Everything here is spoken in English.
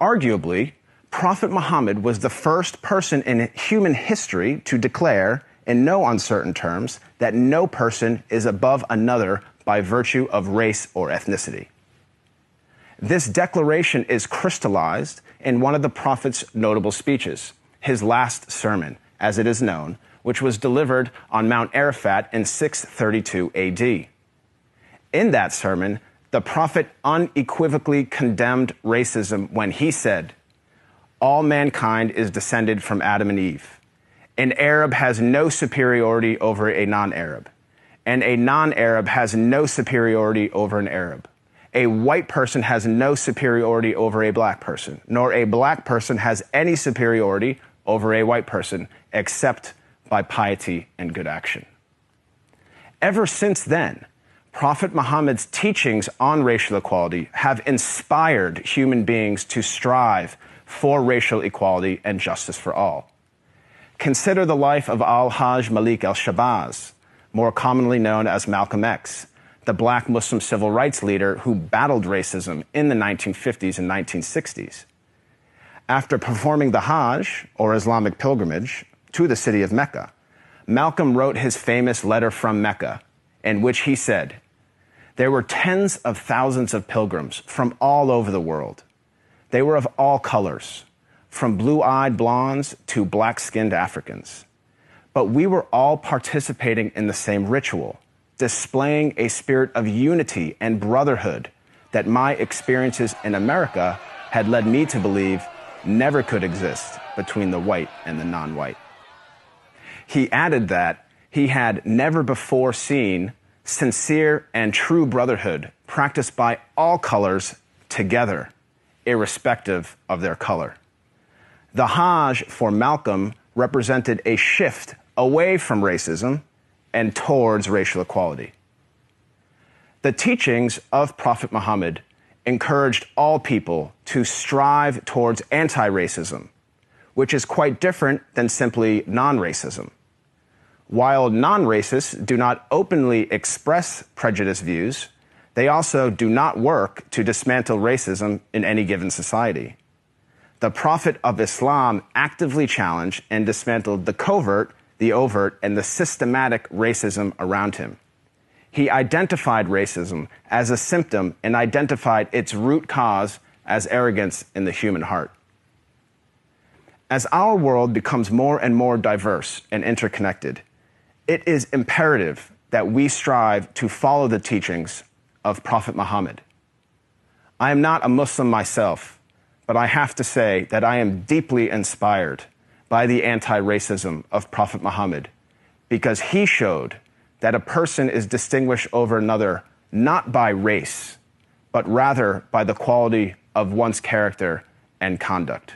Arguably, Prophet Muhammad was the first person in human history to declare, in no uncertain terms, that no person is above another by virtue of race or ethnicity. This declaration is crystallized in one of the Prophet's notable speeches, his last sermon, as it is known, which was delivered on Mount Arafat in 632 AD. In that sermon, the prophet unequivocally condemned racism when he said, All mankind is descended from Adam and Eve. An Arab has no superiority over a non Arab, and a non Arab has no superiority over an Arab. A white person has no superiority over a black person, nor a black person has any superiority over a white person, except by piety and good action. Ever since then, Prophet Muhammad's teachings on racial equality have inspired human beings to strive for racial equality and justice for all. Consider the life of Al Haj Malik al Shabazz, more commonly known as Malcolm X, the black Muslim civil rights leader who battled racism in the 1950s and 1960s. After performing the Hajj, or Islamic pilgrimage, to the city of Mecca, Malcolm wrote his famous letter from Mecca, in which he said, there were tens of thousands of pilgrims from all over the world. They were of all colors, from blue eyed blondes to black skinned Africans. But we were all participating in the same ritual, displaying a spirit of unity and brotherhood that my experiences in America had led me to believe never could exist between the white and the non white. He added that he had never before seen sincere and true brotherhood practiced by all colors together, irrespective of their color. The Hajj for Malcolm represented a shift away from racism and towards racial equality. The teachings of Prophet Muhammad encouraged all people to strive towards anti racism, which is quite different than simply non racism. While non racists do not openly express prejudiced views, they also do not work to dismantle racism in any given society. The Prophet of Islam actively challenged and dismantled the covert, the overt, and the systematic racism around him. He identified racism as a symptom and identified its root cause as arrogance in the human heart. As our world becomes more and more diverse and interconnected, it is imperative that we strive to follow the teachings of Prophet Muhammad. I am not a Muslim myself, but I have to say that I am deeply inspired by the anti racism of Prophet Muhammad because he showed that a person is distinguished over another not by race, but rather by the quality of one's character and conduct.